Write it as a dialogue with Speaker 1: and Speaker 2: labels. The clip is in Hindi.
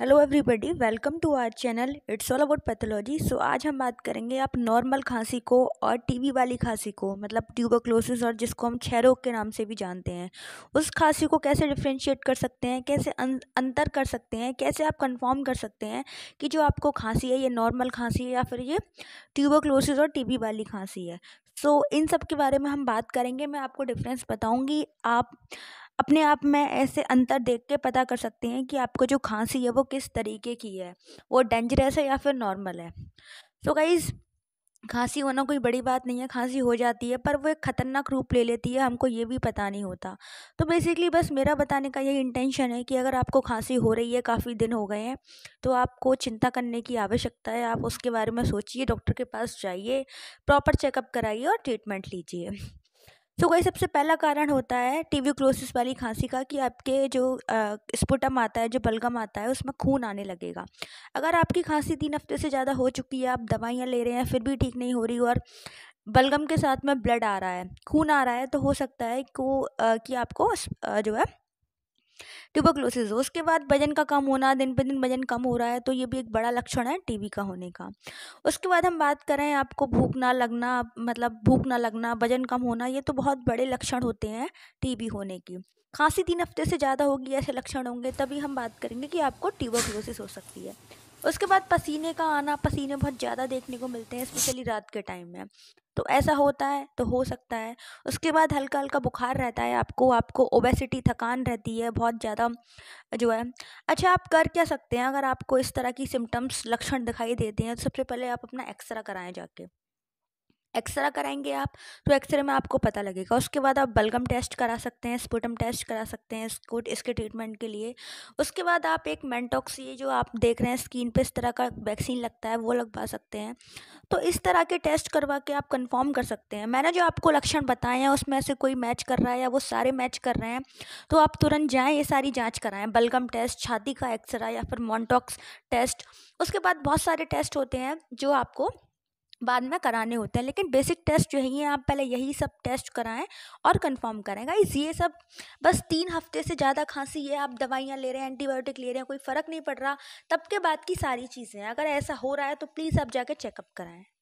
Speaker 1: hello everybody welcome to our channel it's all about pathology so आज हम बात करेंगे आप नॉर्मल खांसी को और टीबी वाली खांसी को मतलब ट्यूबोक्लोसिस और जिसको हम रोग के नाम से भी जानते हैं उस खांसी को कैसे डिफ्रेंशिएट कर सकते हैं कैसे अं-, अंतर कर सकते हैं कैसे आप कंफर्म कर सकते हैं कि जो आपको खांसी है ये नॉर्मल खांसी है या फिर ये ट्यूबोक्लोसिस और टीबी वाली खांसी है सो so, इन सब के बारे में हम बात करेंगे मैं आपको डिफरेंस बताऊँगी आप अपने आप में ऐसे अंतर देख के पता कर सकते हैं कि आपको जो खांसी है वो किस तरीके की है वो डेंजरस है या फिर नॉर्मल है सो so गाइज़ खांसी होना कोई बड़ी बात नहीं है खांसी हो जाती है पर वो एक ख़तरनाक रूप ले लेती है हमको ये भी पता नहीं होता तो बेसिकली बस मेरा बताने का यही इंटेंशन है कि अगर आपको खांसी हो रही है काफ़ी दिन हो गए हैं तो आपको चिंता करने की आवश्यकता है आप उसके बारे में सोचिए डॉक्टर के पास जाइए प्रॉपर चेकअप कराइए और ट्रीटमेंट लीजिए सो तो वही सबसे पहला कारण होता है टीव्यूक्रोसिस वाली खांसी का कि आपके जो स्पुटम आता है जो बलगम आता है उसमें खून आने लगेगा अगर आपकी खांसी तीन हफ्ते से ज़्यादा हो चुकी है आप दवाइयाँ ले रहे हैं फिर भी ठीक नहीं हो रही और बलगम के साथ में ब्लड आ रहा है खून आ रहा है तो हो सकता है को कि आपको जो है ट्यूबोक्लोसिस उसके बाद वजन का कम होना दिन ब दिन वजन कम हो रहा है तो ये भी एक बड़ा लक्षण है टीबी का होने का उसके बाद हम बात करें आपको भूख ना लगना मतलब भूख ना लगना वजन कम होना ये तो बहुत बड़े लक्षण होते हैं टीबी होने की खांसी तीन हफ्ते से ज़्यादा होगी ऐसे लक्षण होंगे तभी हम बात करेंगे कि आपको ट्यूबोक्लोसिस हो सकती है उसके बाद पसीने का आना पसीने बहुत ज़्यादा देखने को मिलते हैं स्पेशली रात के टाइम में तो ऐसा होता है तो हो सकता है उसके बाद हल्का हल्का बुखार रहता है आपको आपको ओबेसिटी थकान रहती है बहुत ज़्यादा जो है अच्छा आप कर क्या सकते हैं अगर आपको इस तरह की सिम्टम्स लक्षण दिखाई देते हैं तो सबसे पहले आप अपना एक्सरा कराएं जाके एक्सरे कराएंगे आप तो एक्सरे में आपको पता लगेगा उसके बाद आप बलगम टेस्ट करा सकते हैं स्पूटम टेस्ट करा सकते हैं स्कूट इसके ट्रीटमेंट के लिए उसके बाद आप एक मेंटोक्स ये जो आप देख रहे हैं स्किन पे इस तरह का वैक्सीन लगता है वो लगवा सकते हैं तो इस तरह के टेस्ट करवा के आप कन्फर्म कर सकते हैं मैंने जो आपको लक्षण बताए हैं उसमें से कोई मैच कर रहा है या वो सारे मैच कर रहे हैं तो आप तुरंत जाएँ ये सारी जाँच कराएँ बलगम टेस्ट छाती का एक्सरा या फिर मॉन्टॉक्स टेस्ट उसके बाद बहुत सारे टेस्ट होते हैं जो आपको बाद में कराने होते हैं लेकिन बेसिक टेस्ट जो है आप पहले यही सब टेस्ट कराएं और कंफर्म करें गाइस ये सब बस तीन हफ्ते से ज़्यादा खांसी है आप दवाइयाँ ले रहे हैं एंटीबायोटिक ले रहे हैं कोई फ़र्क नहीं पड़ रहा तब के बाद की सारी चीज़ें अगर ऐसा हो रहा है तो प्लीज़ आप जाके चेकअप कराएँ